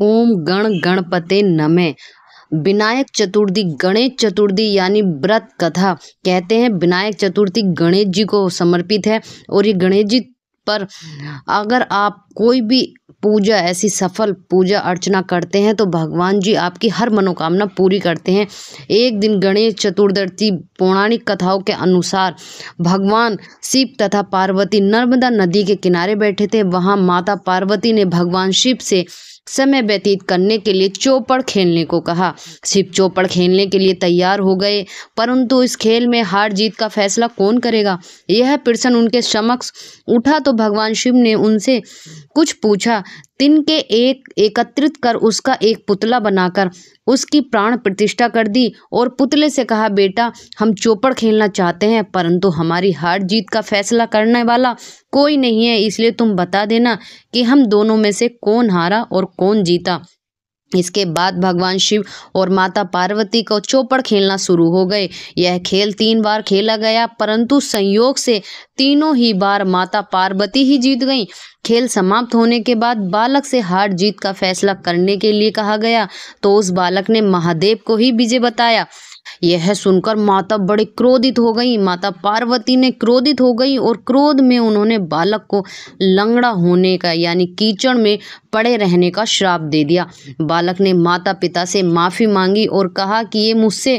ओम गण गणपते नमः विनायक चतुर्थी गणेश चतुर्थी यानी व्रत कथा कहते हैं विनायक चतुर्थी गणेश जी को समर्पित है और ये गणेश जी पर अगर आप कोई भी पूजा ऐसी सफल पूजा अर्चना करते हैं तो भगवान जी आपकी हर मनोकामना पूरी करते हैं एक दिन गणेश चतुर्दशी पौराणिक कथाओं के अनुसार भगवान शिव तथा पार्वती नर्मदा नदी के किनारे बैठे थे वहाँ माता पार्वती ने भगवान शिव से समय व्यतीत करने के लिए चौपड़ खेलने को कहा शिव चौपड़ खेलने के लिए तैयार हो गए परंतु इस खेल में हार जीत का फैसला कौन करेगा यह प्रश्न उनके समक्ष उठा तो भगवान शिव ने उनसे कुछ पूछा तिनके एक एकत्रित कर उसका एक पुतला बनाकर उसकी प्राण प्रतिष्ठा कर दी और पुतले से कहा बेटा हम चौपड़ खेलना चाहते हैं परंतु हमारी हार जीत का फैसला करने वाला कोई नहीं है इसलिए तुम बता देना कि हम दोनों में से कौन हारा और कौन जीता इसके बाद भगवान शिव और माता पार्वती को चौपड़ खेलना शुरू हो गए यह खेल तीन बार खेला गया परंतु संयोग से तीनों ही बार माता पार्वती ही जीत गईं खेल समाप्त होने के बाद बालक से हार जीत का फैसला करने के लिए कहा गया तो उस बालक ने महादेव को ही विजय बताया यह सुनकर माता बड़ी क्रोधित हो गई माता पार्वती ने क्रोधित हो गई और क्रोध में उन्होंने बालक को लंगड़ा होने का यानी कीचड़ में पड़े रहने का श्राप दे दिया बालक ने माता पिता से माफ़ी मांगी और कहा कि ये मुझसे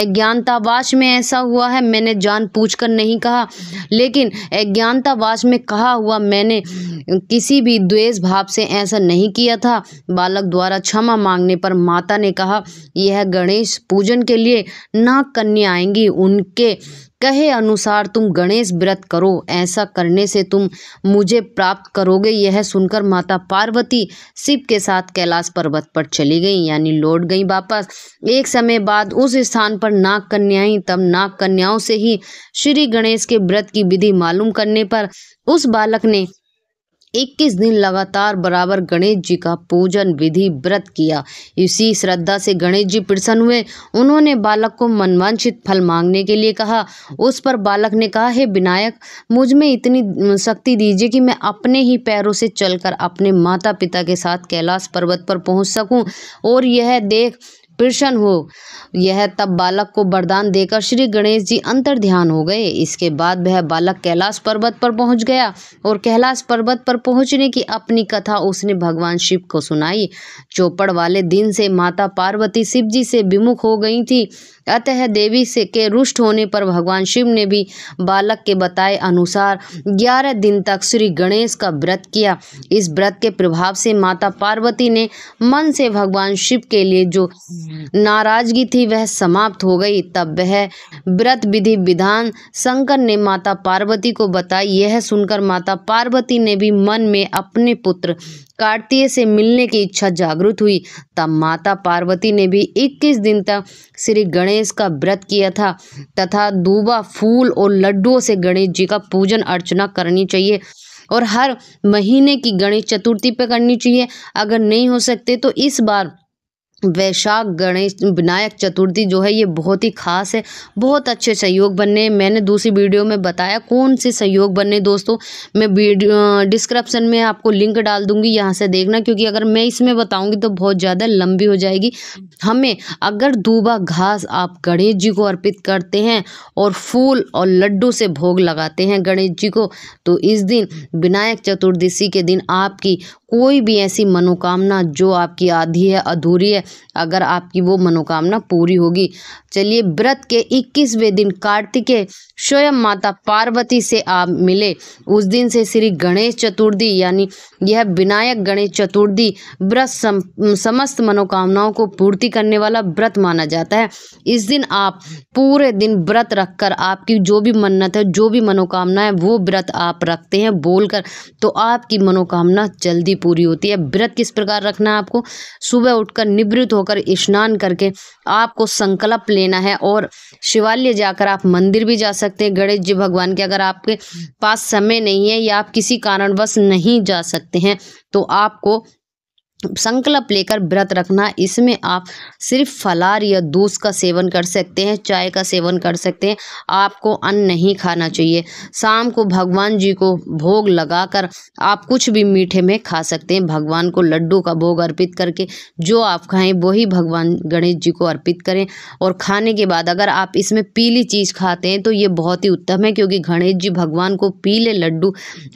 अज्ञानतावास में ऐसा हुआ है मैंने जान पूछ कर नहीं कहा लेकिन अज्ञानतावास में कहा हुआ मैंने किसी भी द्वेष भाव से ऐसा नहीं किया था बालक द्वारा क्षमा मांगने पर माता ने कहा यह गणेश पूजन के लिए ना आएंगी उनके कहे अनुसार तुम गणेश व्रत करो ऐसा करने से तुम मुझे प्राप्त करोगे यह सुनकर माता पार्वती शिव के साथ कैलाश पर्वत पर चली गई यानी लौट गई वापस एक समय बाद उस स्थान पर नाग कन्याएं तब नाग कन्याओं से ही श्री गणेश के व्रत की विधि मालूम करने पर उस बालक ने इक्कीस दिन लगातार बराबर गणेश जी का पूजन विधि व्रत किया इसी श्रद्धा से गणेश जी प्रसन्न हुए उन्होंने बालक को मनवांछित फल मांगने के लिए कहा उस पर बालक ने कहा हे विनायक मुझ में इतनी शक्ति दीजिए कि मैं अपने ही पैरों से चलकर अपने माता पिता के साथ कैलाश पर्वत पर पहुंच सकूं और यह देख प्रसन्न हो यह तब बालक को वरदान देकर श्री गणेश जी अंतर ध्यान हो गए इसके बाद वह बालक कैलाश पर्वत पर पहुंच गया और कैलाश पर्वत पर पहुंचने की अपनी कथा उसने भगवान शिव को सुनाई चौपड़ वाले दिन से माता पार्वती शिव जी से विमुख हो गई थी अतः देवी से के रुष्ट होने पर भगवान शिव ने भी बालक के बताए अनुसार ग्यारह दिन तक श्री गणेश का व्रत किया इस व्रत के प्रभाव से माता पार्वती ने मन से भगवान शिव के लिए जो नाराजगी थी वह समाप्त हो गई तब वह व्रत विधि विधान शंकर ने माता पार्वती को बताई यह सुनकर माता पार्वती ने भी मन में अपने पुत्र कार्तिक से मिलने की इच्छा जागृत हुई तब माता पार्वती ने भी 21 दिन तक श्री गणेश का व्रत किया था तथा दूबा फूल और लड्डुओं से गणेश जी का पूजन अर्चना करनी चाहिए और हर महीने की गणेश चतुर्थी पर करनी चाहिए अगर नहीं हो सकते तो इस बार वैशाख गणेश विनायक चतुर्थी जो है ये बहुत ही ख़ास है बहुत अच्छे संयोग बनने मैंने दूसरी वीडियो में बताया कौन से संयोग बनने दोस्तों मैं वीडियो डिस्क्रिप्शन में आपको लिंक डाल दूंगी यहाँ से देखना क्योंकि अगर मैं इसमें बताऊंगी तो बहुत ज़्यादा लंबी हो जाएगी हमें अगर दूबा घास आप गणेश जी को अर्पित करते हैं और फूल और लड्डू से भोग लगाते हैं गणेश जी को तो इस दिन विनायक चतुर्दशी के दिन आपकी कोई भी ऐसी मनोकामना जो आपकी आधी है अधूरी है अगर आपकी वो मनोकामना पूरी होगी चलिए व्रत के इक्कीसवें दिन कार्तिकेय स्वयं माता पार्वती से आप मिले उस दिन से श्री गणेश चतुर्थी यानी यह विनायक गणेश चतुर्थी व्रत समस्त मनोकामनाओं को पूर्ति करने वाला व्रत माना जाता है इस दिन आप पूरे दिन व्रत रखकर आपकी जो भी मन्नत है जो भी मनोकामना है वो व्रत आप रखते हैं बोलकर तो आपकी मनोकामना जल्दी पूरी होती है व्रत किस प्रकार रखना है आपको सुबह उठकर निवृत्त होकर स्नान करके आपको संकल्प लेना है और शिवालय जाकर आप मंदिर भी जा सकते हैं गणेश जी भगवान के अगर आपके पास समय नहीं है या आप किसी कारणवश नहीं जा सकते हैं तो आपको संकल्प लेकर व्रत रखना इसमें आप सिर्फ फलार या दूध का सेवन कर सकते हैं चाय का सेवन कर सकते हैं आपको अन्न नहीं खाना चाहिए शाम को भगवान जी को भोग लगाकर आप कुछ भी मीठे में खा सकते हैं भगवान को लड्डू का भोग अर्पित करके जो आप खाएं वही भगवान गणेश जी को अर्पित करें और खाने के बाद अगर आप इसमें पीली चीज़ खाते हैं तो ये बहुत ही उत्तम है क्योंकि गणेश जी भगवान को पीले लड्डू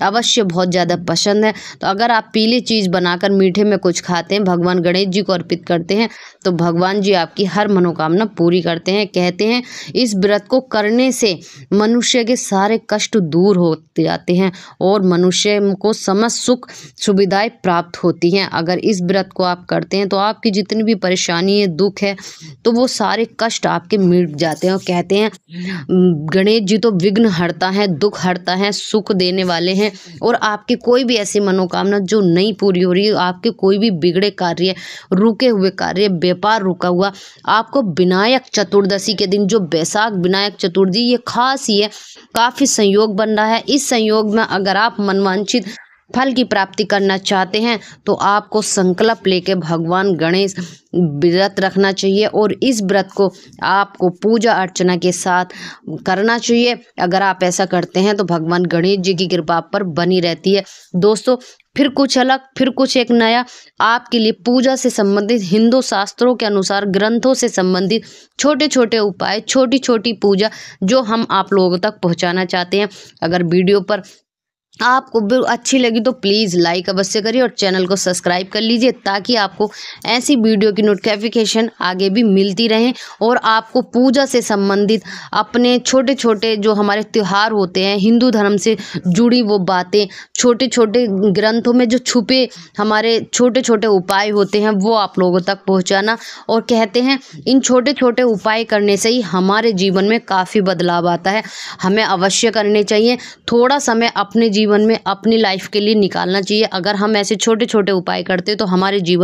अवश्य बहुत ज़्यादा पसंद है तो अगर आप पीली चीज़ बनाकर मीठे में कुछ रोज खाते हैं भगवान गणेश जी को अर्पित करते हैं तो भगवान जी आपकी हर मनोकामना पूरी करते हैं कहते हैं इस व्रत को करने से मनुष्य के सारे कष्ट दूर होते जाते हैं और मनुष्य को समस्त सुख सुविधाएं प्राप्त होती हैं अगर इस व्रत को आप करते हैं तो आपकी जितनी भी परेशानी है दुख है तो वो सारे कष्ट आपके मिट जाते हैं और कहते हैं गणेश जी तो विघ्न हरता है दुख हरता है सुख देने वाले हैं और आपकी कोई भी ऐसी मनोकामना जो नहीं पूरी हो रही आपके कोई भी बिगड़े कार्य रुके हुए कार्य व्यापार रुका हुआ आपको विनायक चतुर्दशी के दिन जो बैसाख विनायक चतुर्थी ये खास ही है काफ़ी संयोग बन रहा है इस संयोग में अगर आप मनवांचित फल की प्राप्ति करना चाहते हैं तो आपको संकल्प लेके भगवान गणेश व्रत रखना चाहिए और इस व्रत को आपको पूजा अर्चना के साथ करना चाहिए अगर आप ऐसा करते हैं तो भगवान गणेश जी की कृपा पर बनी रहती है दोस्तों फिर कुछ अलग फिर कुछ एक नया आपके लिए पूजा से संबंधित हिंदू शास्त्रों के अनुसार ग्रंथों से संबंधित छोटे छोटे उपाय छोटी छोटी पूजा जो हम आप लोगों तक पहुंचाना चाहते हैं अगर वीडियो पर आपको अच्छी लगी तो प्लीज़ लाइक अवश्य करिए और चैनल को सब्सक्राइब कर लीजिए ताकि आपको ऐसी वीडियो की नोटिफिकेशन आगे भी मिलती रहे और आपको पूजा से संबंधित अपने छोटे छोटे जो हमारे त्यौहार होते हैं हिंदू धर्म से जुड़ी वो बातें छोटे छोटे ग्रंथों में जो छुपे हमारे छोटे छोटे उपाय होते हैं वो आप लोगों तक पहुँचाना और कहते हैं इन छोटे छोटे उपाय करने से ही हमारे जीवन में काफ़ी बदलाव आता है हमें अवश्य करने चाहिए थोड़ा समय अपने जीवन जीवन में अपनी लाइफ के लिए निकालना चाहिए अगर हम ऐसे छोटे छोटे उपाय करते तो हमारे जीवन